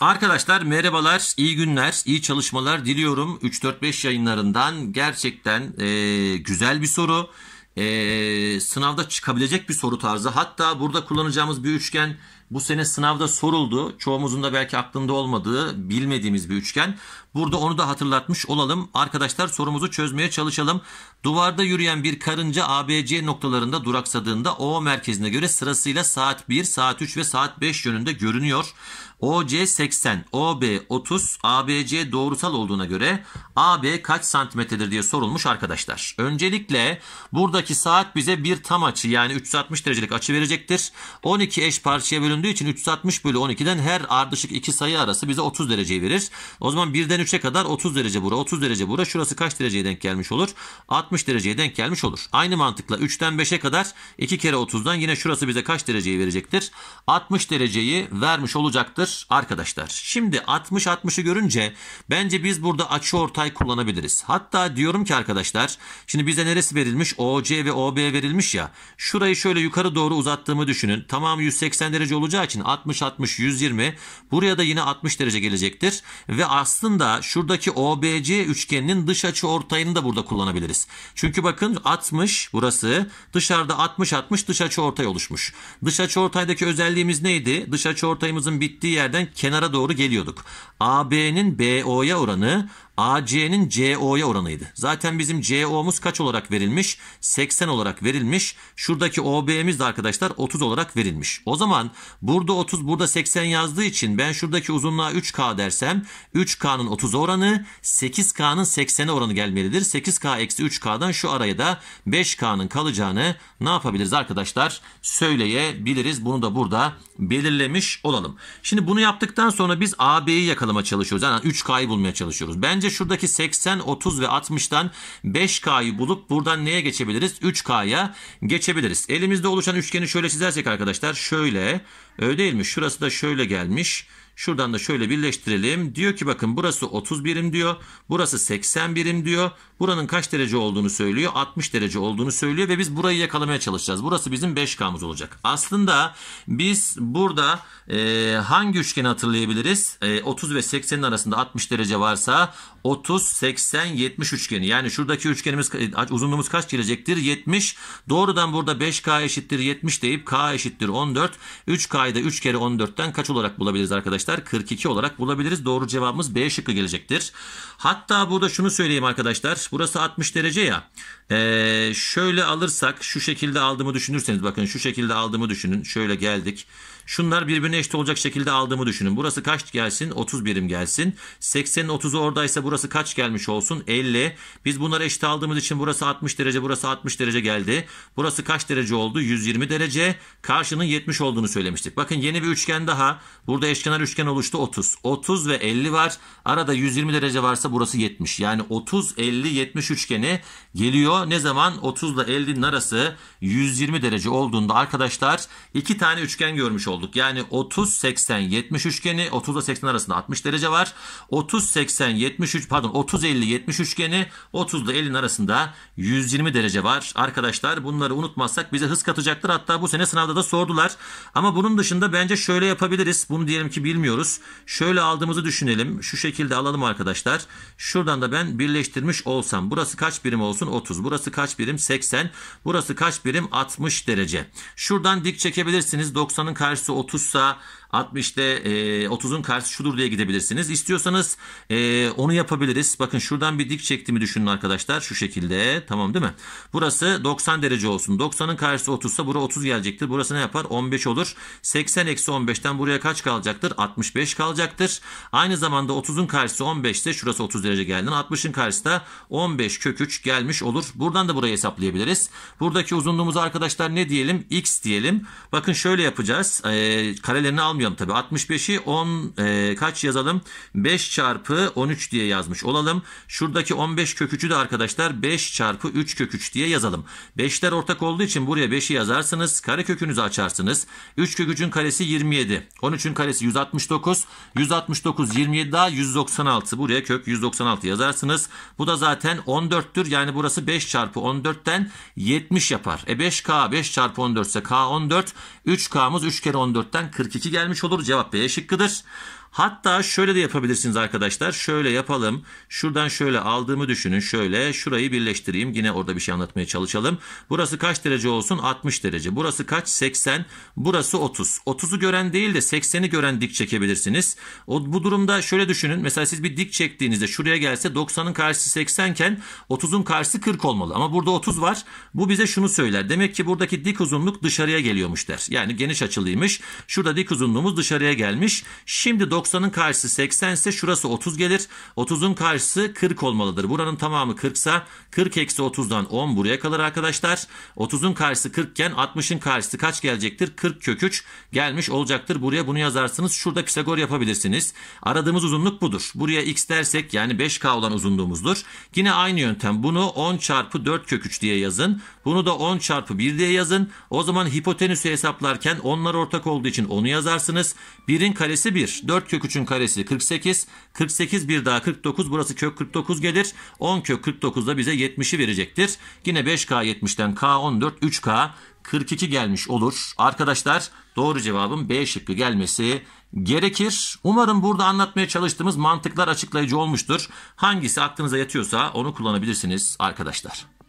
Arkadaşlar merhabalar, iyi günler, iyi çalışmalar diliyorum. 3-4-5 yayınlarından gerçekten e, güzel bir soru. E, sınavda çıkabilecek bir soru tarzı. Hatta burada kullanacağımız bir üçgen bu sene sınavda soruldu. Çoğumuzun da belki aklında olmadığı bilmediğimiz bir üçgen. Burada onu da hatırlatmış olalım. Arkadaşlar sorumuzu çözmeye çalışalım. Duvarda yürüyen bir karınca ABC noktalarında duraksadığında O merkezine göre sırasıyla saat 1, saat 3 ve saat 5 yönünde görünüyor. OC 80, OB 30, ABC doğrusal olduğuna göre AB kaç santimetredir diye sorulmuş arkadaşlar. Öncelikle buradaki saat bize bir tam açı yani 360 derecelik açı verecektir. 12 eş parçaya bölün bölündüğü için 360 bölü 12'den her ardışık iki sayı arası bize 30 dereceyi verir. O zaman 1'den 3'e kadar 30 derece bura 30 derece bura şurası kaç dereceye denk gelmiş olur? 60 dereceye denk gelmiş olur. Aynı mantıkla 3'ten 5'e kadar 2 kere 30'dan yine şurası bize kaç dereceyi verecektir? 60 dereceyi vermiş olacaktır arkadaşlar. Şimdi 60 60'ı görünce bence biz burada açı ortay kullanabiliriz. Hatta diyorum ki arkadaşlar şimdi bize neresi verilmiş? OC ve OB verilmiş ya. Şurayı şöyle yukarı doğru uzattığımı düşünün. Tamam 180 derece olur olacağı için 60 60 120 buraya da yine 60 derece gelecektir ve aslında şuradaki OBC üçgeninin dış açı ortayını da burada kullanabiliriz. Çünkü bakın 60 burası dışarıda 60 60 dış açı ortay oluşmuş. Dış açı ortaydaki özelliğimiz neydi? Dış açı ortayımızın bittiği yerden kenara doğru geliyorduk. AB'nin BO'ya oranı AC'nin CO'ya oranıydı. Zaten bizim CO'muz kaç olarak verilmiş? 80 olarak verilmiş. Şuradaki OB'miz de arkadaşlar 30 olarak verilmiş. O zaman burada 30 burada 80 yazdığı için ben şuradaki uzunluğa 3K dersem 3K'nın 30 oranı 8K'nın 80'e oranı gelmelidir. 8K eksi 3K'dan şu araya da 5K'nın kalacağını ne yapabiliriz arkadaşlar? Söyleyebiliriz. Bunu da burada belirlemiş olalım. Şimdi bunu yaptıktan sonra biz AB'yi yakalama çalışıyoruz. Yani 3K'yı bulmaya çalışıyoruz. Bence Bence şuradaki 80, 30 ve 60'tan 5K'yı bulup buradan neye geçebiliriz? 3K'ya geçebiliriz. Elimizde oluşan üçgeni şöyle çizersek arkadaşlar şöyle öyle değil mi? Şurası da şöyle gelmiş. Şuradan da şöyle birleştirelim. Diyor ki bakın burası 30 birim diyor. Burası 80 birim diyor. Buranın kaç derece olduğunu söylüyor. 60 derece olduğunu söylüyor ve biz burayı yakalamaya çalışacağız. Burası bizim 5K'mız olacak. Aslında biz burada e, hangi üçgeni hatırlayabiliriz? E, 30 ve 80'in arasında 60 derece varsa 30, 80, 70 üçgeni. Yani şuradaki üçgenimiz e, uzunluğumuz kaç gelecektir? 70. Doğrudan burada 5K eşittir 70 deyip K eşittir 14. 3K'yı da 3 kere 14'ten kaç olarak bulabiliriz arkadaşlar? arkadaşlar 42 olarak bulabiliriz. Doğru cevabımız B şıkkı gelecektir. Hatta burada şunu söyleyeyim arkadaşlar. Burası 60 derece ya. Ee, şöyle alırsak şu şekilde aldığımı düşünürseniz bakın şu şekilde aldığımı düşünün. Şöyle geldik. Şunlar birbirine eşit olacak şekilde aldığımı düşünün. Burası kaç gelsin? 30 birim gelsin. 80'in 30'u oradaysa burası kaç gelmiş olsun? 50. Biz bunları eşit aldığımız için burası 60 derece, burası 60 derece geldi. Burası kaç derece oldu? 120 derece. Karşının 70 olduğunu söylemiştik. Bakın yeni bir üçgen daha. Burada eşkenar üçgen oluştu 30. 30 ve 50 var. Arada 120 derece varsa burası 70. Yani 30, 50, 70 üçgeni geliyor. Ne zaman? 30 ile 50'nin arası 120 derece olduğunda arkadaşlar iki tane üçgen görmüş olduk olduk. Yani 30 80 70 üçgeni 30 ile 80 arasında 60 derece var. 30 80 73 pardon 30 50 70 üçgeni 30 ile 50 arasında 120 derece var. Arkadaşlar bunları unutmazsak bize hız katacaktır. Hatta bu sene sınavda da sordular. Ama bunun dışında bence şöyle yapabiliriz. Bunu diyelim ki bilmiyoruz. Şöyle aldığımızı düşünelim. Şu şekilde alalım arkadaşlar. Şuradan da ben birleştirmiş olsam. Burası kaç birim olsun? 30. Burası kaç birim? 80. Burası kaç birim? 60 derece. Şuradan dik çekebilirsiniz. 90'ın karşısı 30 sa 60'te e, 30'un karşısı şudur diye gidebilirsiniz. İstiyorsanız e, onu yapabiliriz. Bakın şuradan bir dik çektiğimi düşünün arkadaşlar. Şu şekilde tamam değil mi? Burası 90 derece olsun. 90'ın karşısı 30 ise buraya 30 gelecektir. Burası ne yapar? 15 olur. 80 eksi 15'ten buraya kaç kalacaktır? 65 kalacaktır. Aynı zamanda 30'un karşısı 15 ise şurası 30 derece geldi. 60'ın karşısı da 15 kök 3 gelmiş olur. Buradan da burayı hesaplayabiliriz. Buradaki uzunluğumuzu arkadaşlar ne diyelim? X diyelim. Bakın şöyle yapacağız. E, karelerini al Kullanmayalım tabi. 65'i 10 e, kaç yazalım? 5 çarpı 13 diye yazmış olalım. Şuradaki 15 köküçü de arkadaşlar 5 çarpı 3 köküç diye yazalım. 5'ler ortak olduğu için buraya 5'i yazarsınız. Kare kökünüzü açarsınız. 3 kök karesi 27. 13'ün karesi 169. 169 27 daha 196. Buraya kök 196 yazarsınız. Bu da zaten 14'tür. Yani burası 5 çarpı 14'ten 70 yapar. E 5K 5 çarpı 14 ise K 14. 3K'mız 3 kere 14'ten 42 gelmiş gelmiş olur. Cevap B şıkkıdır. Hatta şöyle de yapabilirsiniz arkadaşlar. Şöyle yapalım. Şuradan şöyle aldığımı düşünün. Şöyle şurayı birleştireyim. Yine orada bir şey anlatmaya çalışalım. Burası kaç derece olsun? 60 derece. Burası kaç? 80. Burası 30. 30'u gören değil de 80'i gören dik çekebilirsiniz. O, bu durumda şöyle düşünün. Mesela siz bir dik çektiğinizde şuraya gelse 90'ın karşısı 80 iken 30'un karşısı 40 olmalı. Ama burada 30 var. Bu bize şunu söyler. Demek ki buradaki dik uzunluk dışarıya geliyormuş der. Yani geniş açılıymış. Şurada dik uzunluğumuz dışarıya gelmiş. Şimdi 90'ın karşısı 80 ise şurası 30 gelir. 30'un karşısı 40 olmalıdır. Buranın tamamı 40 ise 40 eksi 30'dan 10 buraya kalır arkadaşlar. 30'un karşısı 40 iken 60'ın karşısı kaç gelecektir? 40 kök 3 gelmiş olacaktır. Buraya bunu yazarsınız. Şurada Pisagor yapabilirsiniz. Aradığımız uzunluk budur. Buraya x dersek yani 5k olan uzunluğumuzdur. Yine aynı yöntem. Bunu 10 çarpı 4 kök 3 diye yazın. Bunu da 10 çarpı 1 diye yazın. O zaman hipotenüsü hesaplarken onlar ortak olduğu için onu yazarsınız. 1'in karesi 1. 4 44 kök 3'ün karesi 48. 48 bir daha 49 burası kök 49 gelir. 10 kök 49 da bize 70'i verecektir. Yine 5K 70'ten K 14 3K 42 gelmiş olur. Arkadaşlar doğru cevabın B şıkkı gelmesi gerekir. Umarım burada anlatmaya çalıştığımız mantıklar açıklayıcı olmuştur. Hangisi aklınıza yatıyorsa onu kullanabilirsiniz arkadaşlar.